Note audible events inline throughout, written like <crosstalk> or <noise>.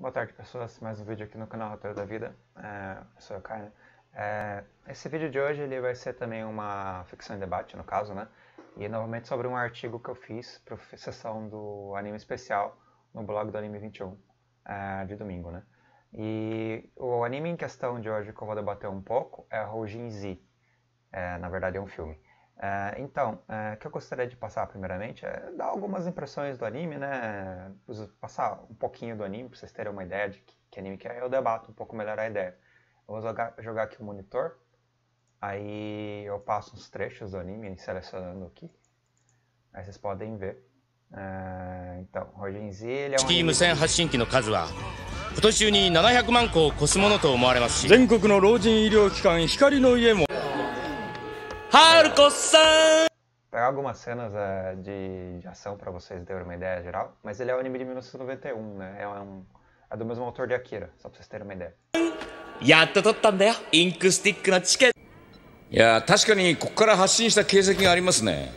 Boa tarde pessoas, mais um vídeo aqui no canal Roteiro da Vida, é, eu sou o Caio. É, esse vídeo de hoje ele vai ser também uma ficção em debate, no caso, né? E novamente sobre um artigo que eu fiz para a sessão do anime especial no blog do Anime 21, é, de domingo, né? E o anime em questão de hoje que eu vou debater um pouco é Roujin Z, é, na verdade é um filme. Ah, então, ah, o que eu gostaria de passar primeiramente é dar algumas impressões do anime, né? Passar um pouquinho do anime para vocês terem uma ideia de que, que anime que é. Eu debato um pouco melhor a ideia. Eu vou jogar, jogar aqui o monitor, aí eu passo uns trechos do anime selecionando aqui. Aí vocês podem ver. Ah, então, 月無線発信機の数は今年中に700万個を超すものと思われますし全国の老人医療機関光の家も Haruko-san! Pegar algumas cenas eh, de, de, ação para vocês terem uma ideia geral, mas ele é um anime de 1991, né? É, um, é do mesmo autor de Akira, só pra vocês terem uma ideia. やっと撮ったんだよインクスティックのチケットいや確かにここから発信した形跡がありますね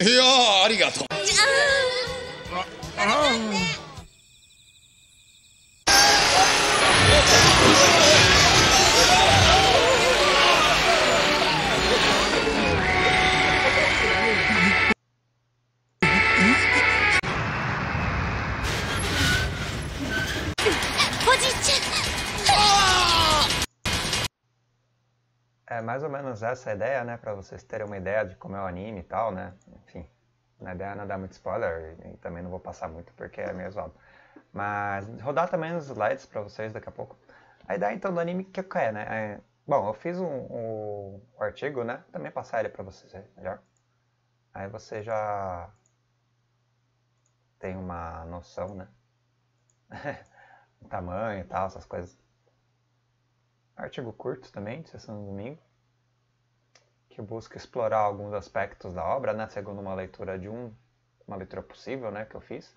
いやありがとうじゃあああ mais ou menos essa ideia, né? Pra vocês terem uma ideia de como é o anime e tal, né? Enfim, na é ideia não dá muito spoiler e, também não vou passar muito porque é meio zoado. Mas rodar também os slides pra vocês daqui a pouco. A ideia então do anime que é, né? É, bom, eu fiz um, um, um, artigo, né? Também passar ele pra vocês aí, melhor. Aí você já tem uma noção, né? <laughs> o tamanho e tal, essas coisas. Artigo curto também, de sessão domingo que busca explorar alguns aspectos da obra, né, segundo uma leitura de um, uma leitura possível, né, que eu fiz.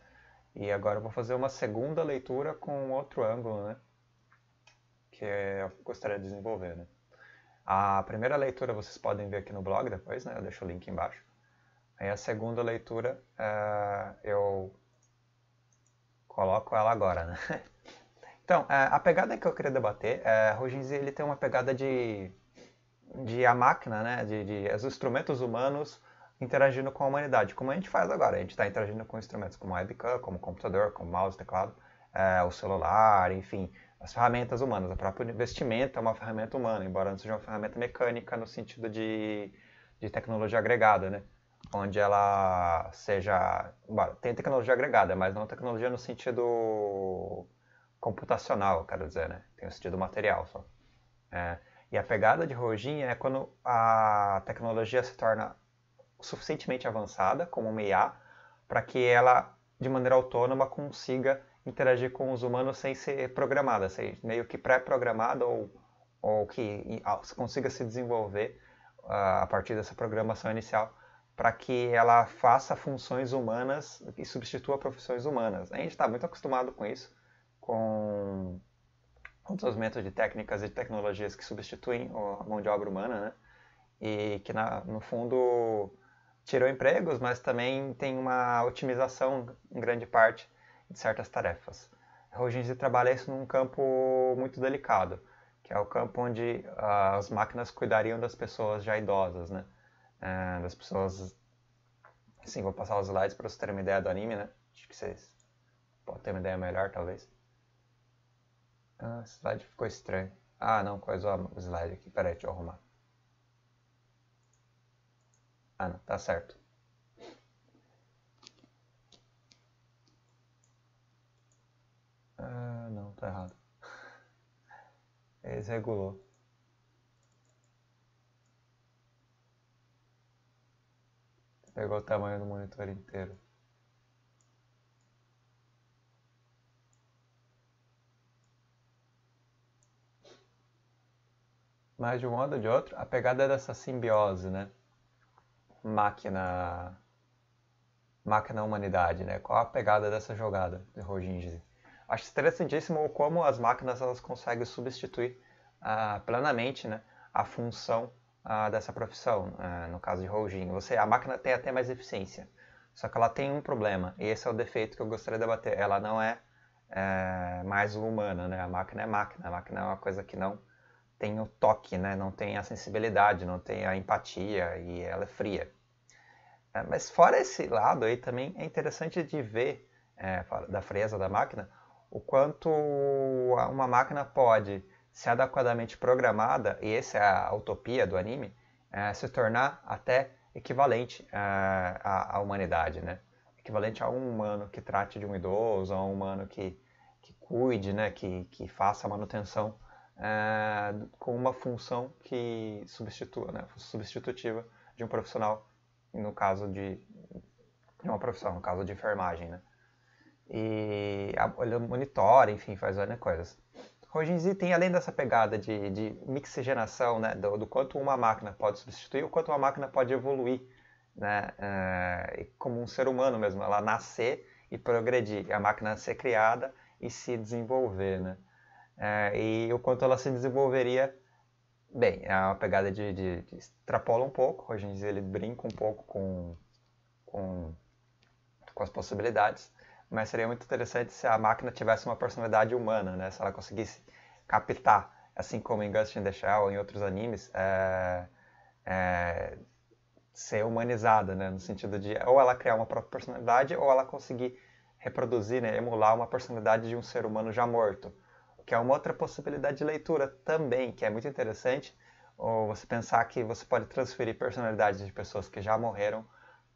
E agora eu vou fazer uma segunda leitura com outro ângulo, né, que eu gostaria de desenvolver, né. A primeira leitura vocês podem ver aqui no blog depois, né, eu deixo o link embaixo. Aí a segunda leitura é, eu coloco ela agora, né. <laughs> Então, é, a pegada que eu queria debater, é, Rogenzi, ele tem uma pegada de de a máquina, né, de, de os instrumentos humanos interagindo com a humanidade, como a gente faz agora. A gente está interagindo com instrumentos como webcam, como computador, como mouse, teclado, é, o celular, enfim, as ferramentas humanas. A própria vestimenta é uma ferramenta humana, embora não seja uma ferramenta mecânica no sentido de, de tecnologia agregada, né? Onde ela seja. Bom, tem tecnologia agregada, mas não tecnologia no sentido computacional, quero dizer, né? Tem o sentido material só. É, e a pegada de Rojin é quando a tecnologia se torna suficientemente avançada, como uma IA, para que ela, de maneira autônoma, consiga interagir com os humanos sem ser programada, sem meio que pré-programada ou, ou que consiga se desenvolver uh, a partir dessa programação inicial para que ela faça funções humanas e substitua profissões humanas. A gente está muito acostumado com isso, com outros métodos, técnicas e tecnologias que substituem a mão de obra humana, né? E que, na, no fundo, tirou empregos, mas também tem uma otimização em grande parte de certas tarefas. Hoje em dia trabalha é isso num campo muito delicado, que é o campo onde ah, as máquinas cuidariam das pessoas já idosas, né? É, das pessoas... Assim, vou passar os slides para vocês terem uma ideia do anime, né? Acho que vocês podem ter uma ideia melhor, talvez. Ah, slide ficou estranho. Ah, não, quais o slide aqui? Peraí, deixa eu arrumar. Ah, não, tá certo. Ah, não, tá errado. <laughs> Desregulou. Pegou o tamanho do monitor inteiro. mas de um modo ou de outro, a pegada dessa simbiose, né? Máquina máquina humanidade, né? Qual a pegada dessa jogada de Roginji? Acho interessantíssimo como as máquinas elas conseguem substituir ah, plenamente, né, a função ah, dessa profissão. Né? no caso de Roginji, você a máquina tem até mais eficiência, só que ela tem um problema e esse é o defeito que eu gostaria de debater. Ela não é, é mais humana, né? A máquina é máquina, a máquina é uma coisa que não tem o toque, né? não tem a sensibilidade, não tem a empatia e ela é fria. É, mas fora esse lado aí também é interessante de ver é, da frieza da máquina o quanto uma máquina pode se adequadamente programada e essa é a utopia do anime é, se tornar até equivalente é, à, à humanidade, né? Equivalente a um humano que trate de um idoso, a um humano que, que cuide, né? Que, que faça a manutenção é, com uma função que substitua, né, substitutiva de um profissional, no caso de, de uma profissão, no caso de enfermagem, né? E ele monitora, enfim, faz várias coisas. Hoje tem além dessa pegada de, de mixigenação, né, do, do, quanto uma máquina pode substituir, o quanto uma máquina pode evoluir, né, é, como um ser humano mesmo, ela nascer e progredir, a máquina ser criada e se desenvolver, né é, e o quanto ela se desenvolveria bem. É uma pegada de, de, de extrapola um pouco, hoje em dia ele brinca um pouco com, com, com as possibilidades, mas seria muito interessante se a máquina tivesse uma personalidade humana, né? se ela conseguisse captar, assim como em Ghost in the Shell ou em outros animes, é, é, ser humanizada, né? no sentido de ou ela criar uma própria personalidade ou ela conseguir reproduzir, né? emular uma personalidade de um ser humano já morto que é uma outra possibilidade de leitura também, que é muito interessante, ou você pensar que você pode transferir personalidades de pessoas que já morreram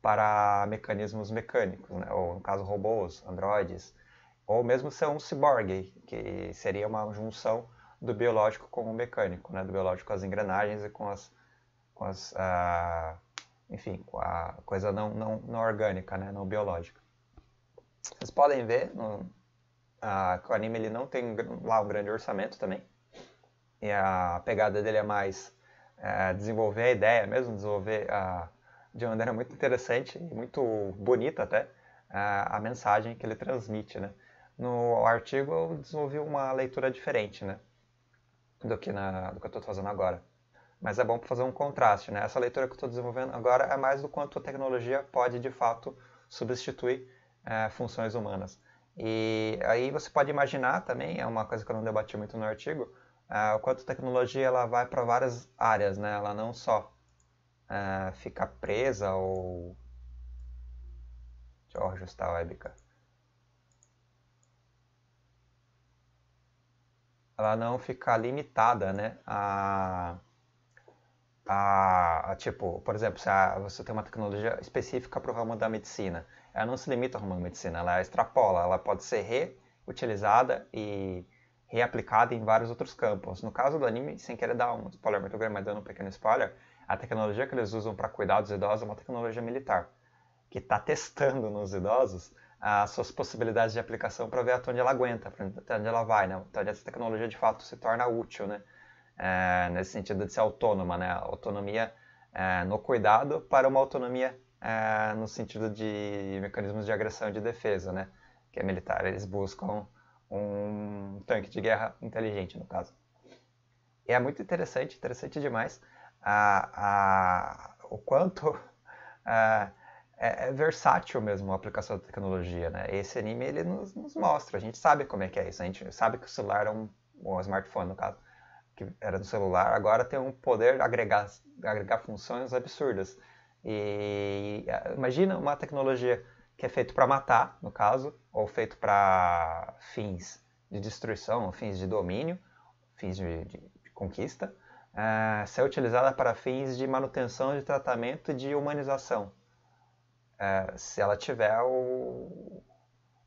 para mecanismos mecânicos, né? ou no caso robôs, androides, ou mesmo ser um ciborgue, que seria uma junção do biológico com o mecânico, né? do biológico com as engrenagens e com as, com as ah, enfim, com a coisa não, não, não orgânica, né? não biológica. Vocês podem ver no, a anime ele não tem lá um grande orçamento também. E a pegada dele é mais é, desenvolver a ideia mesmo, desenvolver a, de uma maneira muito interessante e muito bonita até a, a mensagem que ele transmite, né? No artigo eu desenvolvi uma leitura diferente, né? Do que, na, do que eu estou fazendo agora. Mas é bom para fazer um contraste, né? Essa leitura que eu estou desenvolvendo agora é mais do quanto a tecnologia pode, de fato, substituir é, funções humanas. E aí você pode imaginar também, é uma coisa que eu não debati muito no artigo, uh, o quanto a tecnologia ela vai para várias áreas, né? Ela não só uh, fica presa ou... Deixa eu ajustar a webcam. Ela não fica limitada, né? A... A, a, tipo, por exemplo, se a, você tem uma tecnologia específica para o ramo da medicina ela não se limita a uma medicina, ela extrapola, ela pode ser reutilizada e reaplicada em vários outros campos. No caso do anime, sem querer dar um spoiler muito grande, mas dando um pequeno spoiler, a tecnologia que eles usam para cuidar dos idosos é uma tecnologia militar, que está testando nos idosos as suas possibilidades de aplicação para ver até onde ela aguenta, até onde ela vai, né? Até então, onde essa tecnologia de fato se torna útil, né? É, nesse sentido de ser autônoma, né? Autonomia é, no cuidado para uma autonomia é, no sentido de mecanismos de agressão e de defesa, né? Que é militar, eles buscam um tanque de guerra inteligente, no caso. E é muito interessante, interessante demais a, a, o quanto a, <laughs> ah, é, é, versátil mesmo a aplicação da tecnologia, né? Esse anime, ele nos, nos, mostra, a gente sabe como é que é isso, a gente sabe que o celular é um, um smartphone, no caso, que era do celular, agora tem um poder agregar, agregar funções absurdas. E ah, imagina uma tecnologia que é feita para matar, no caso, ou feito para fins de destruição, fins de domínio, fins de, de, de conquista, uh, ser utilizada para fins de manutenção, de tratamento e de humanização. Uh, se ela tiver o,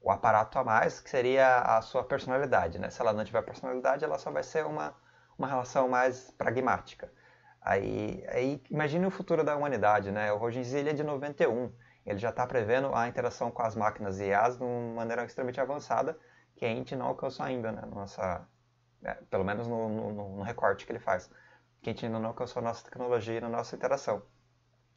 o aparato a mais, que seria a sua personalidade. Né? Se ela não tiver personalidade, ela só vai ser uma, uma relação mais pragmática. Aí, aí imagine o futuro da humanidade, né? O Rogers ele é de 91, ele já está prevendo a interação com as máquinas e as de uma maneira extremamente avançada que a gente não alcançou ainda, né? Nossa, é, pelo menos no, no, no, recorte que ele faz, que a gente ainda não alcançou a nossa tecnologia e a nossa interação.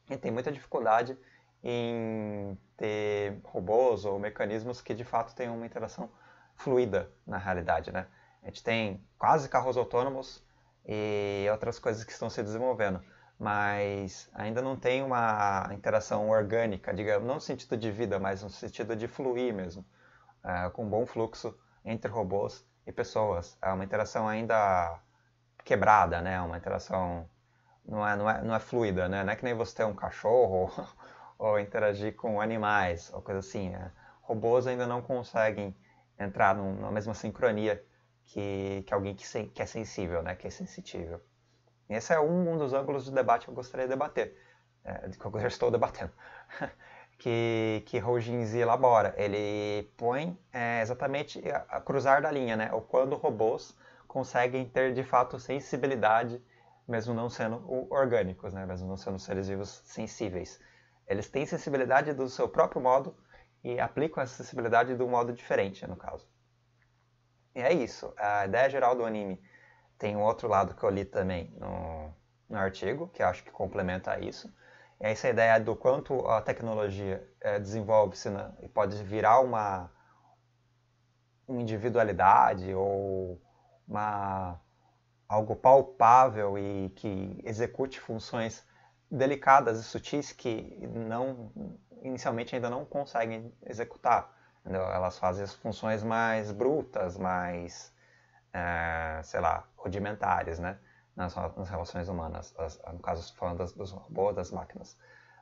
E tem muita dificuldade em ter robôs ou mecanismos que de fato tenham uma interação fluida na realidade, né? A gente tem quase carros autônomos, e outras coisas que estão se desenvolvendo. Mas ainda não tem uma interação orgânica, digamos, não no sentido de vida, mas no sentido de fluir mesmo, é, com um bom fluxo entre robôs e pessoas. É uma interação ainda quebrada, né? Uma interação não é, não é, não é fluida, né? Não é que nem você ter um cachorro <laughs> ou, interagir com animais ou coisa assim. É. Robôs ainda não conseguem entrar na mesma sincronia que, que alguém que, que é sensível, né? que é sensitivo. E esse é um, um dos ângulos de debate que eu gostaria de debater, é, que eu já <laughs> estou debatendo, <laughs> que, que Rougins elabora. Ele põe é, exatamente a, a cruzar da linha, né? ou quando robôs conseguem ter de fato sensibilidade, mesmo não sendo orgânicos, né? mesmo não sendo seres vivos sensíveis. Eles têm sensibilidade do seu próprio modo e aplicam essa sensibilidade de um modo diferente, no caso. E é isso. A ideia geral do anime tem um outro lado que eu li também no, no artigo, que acho que complementa isso. é essa ideia do quanto a tecnologia é, desenvolve-se né, e pode virar uma, uma individualidade ou uma, algo palpável e que execute funções delicadas e sutis que não inicialmente ainda não conseguem executar. Entendeu? Elas fazem as funções mais brutas, mais, é, sei lá, rudimentares, né? Nas, nas relações humanas, as, no caso falando das, dos robôs, das máquinas.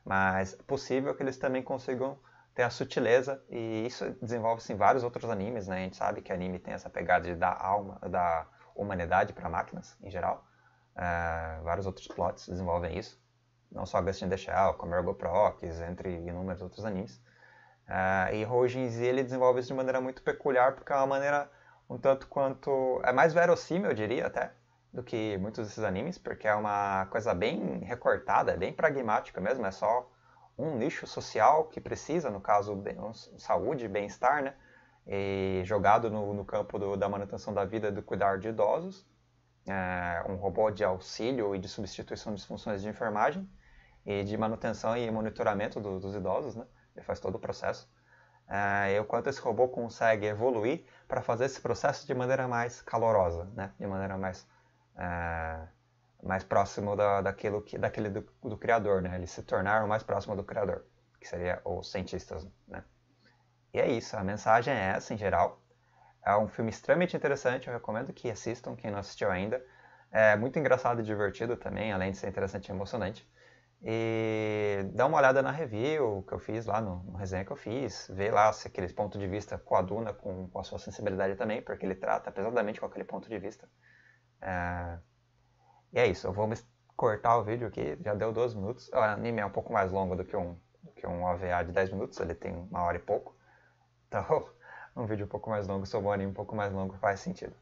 Mas é possível que eles também consigam ter a sutileza, e isso desenvolve-se em vários outros animes, né? A gente sabe que anime tem essa pegada de dar alma, da humanidade para máquinas, em geral. É, vários outros plots desenvolvem isso não só Ghost in the Shell, como Ergo Prox, entre inúmeros outros animes. Uh, e Rogens ele desenvolve isso de maneira muito peculiar, porque é uma maneira um tanto quanto. É mais verossímil, eu diria até, do que muitos desses animes, porque é uma coisa bem recortada, é bem pragmática mesmo, é só um nicho social que precisa, no caso, de, um, saúde, bem-estar, né? E jogado no, no campo do, da manutenção da vida e do cuidar de idosos, é, um robô de auxílio e de substituição de funções de enfermagem e de manutenção e monitoramento do, dos idosos, né? ele faz todo o processo. Uh, ah, e o quanto esse robô consegue evoluir para fazer esse processo de maneira mais calorosa, né? de maneira mais, uh, mais próxima da, daquilo que, daquele do, do criador, né? eles se tornaram mais próximo do criador, que seria os cientistas. Né? E é isso, a mensagem é essa em geral. É um filme extremamente interessante, eu recomendo que assistam, quem não assistiu ainda. É muito engraçado e divertido também, além de ser interessante e emocionante. E dá uma olhada na review que eu fiz lá, no, no resenha que eu fiz, vê lá se aquele ponto de vista coaduna com, com a sua sensibilidade também, porque ele trata pesadamente com aquele ponto de vista. É... E é isso, eu vou cortar o vídeo aqui, já deu 12 minutos. O anime é um pouco mais longo do que um, do que um OVA de 10 minutos, ele tem uma hora e pouco. Então, <laughs> um vídeo um pouco mais longo sobre um anime um pouco mais longo faz sentido.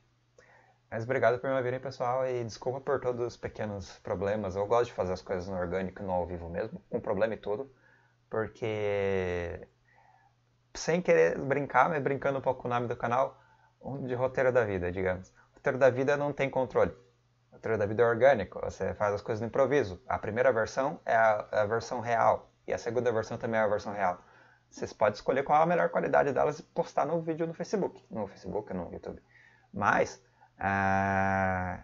Mas obrigado por me ouvirem, pessoal, e desculpa por todos os pequenos problemas. Eu gosto de fazer as coisas no orgânico, no ao vivo mesmo, com problema e tudo, porque sem querer brincar, mas brincando um pouco com o nome do canal, um de roteiro da vida, digamos. roteiro da vida não tem controle. roteiro da vida é orgânico, você faz as coisas no improviso. A primeira versão é a, a versão real, e a segunda versão também é a versão real. Vocês podem escolher qual é a melhor qualidade delas e postar no vídeo no Facebook. No Facebook, no YouTube. Mas ah,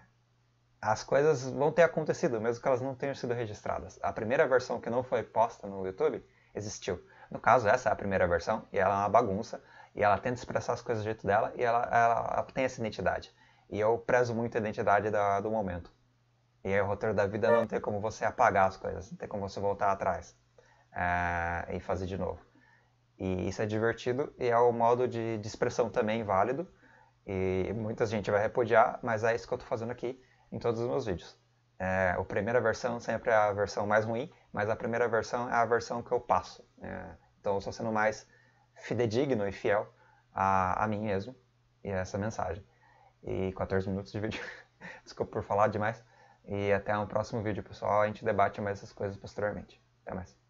as coisas vão ter acontecido, mesmo que elas não tenham sido registradas. A primeira versão que não foi posta no YouTube existiu. No caso, essa é a primeira versão, e ela é uma bagunça, e ela tenta expressar as coisas do jeito dela, e ela, ela tem essa identidade. E eu prezo muito a identidade da, do momento. E aí o roteiro da vida não tem como você apagar as coisas, não tem como você voltar atrás ah, e fazer de novo. E isso é divertido e é um modo de, de expressão também válido, e muita gente vai repudiar, mas é isso que eu estou fazendo aqui em todos os meus vídeos. É, a primeira versão sempre é a versão mais ruim, mas a primeira versão é a versão que eu passo. É, então eu estou sendo mais fidedigno e fiel a, a mim mesmo e a essa mensagem. E 14 minutos de vídeo, <laughs> desculpa por falar demais. E até o um próximo vídeo, pessoal. A gente debate mais essas coisas posteriormente. Até mais.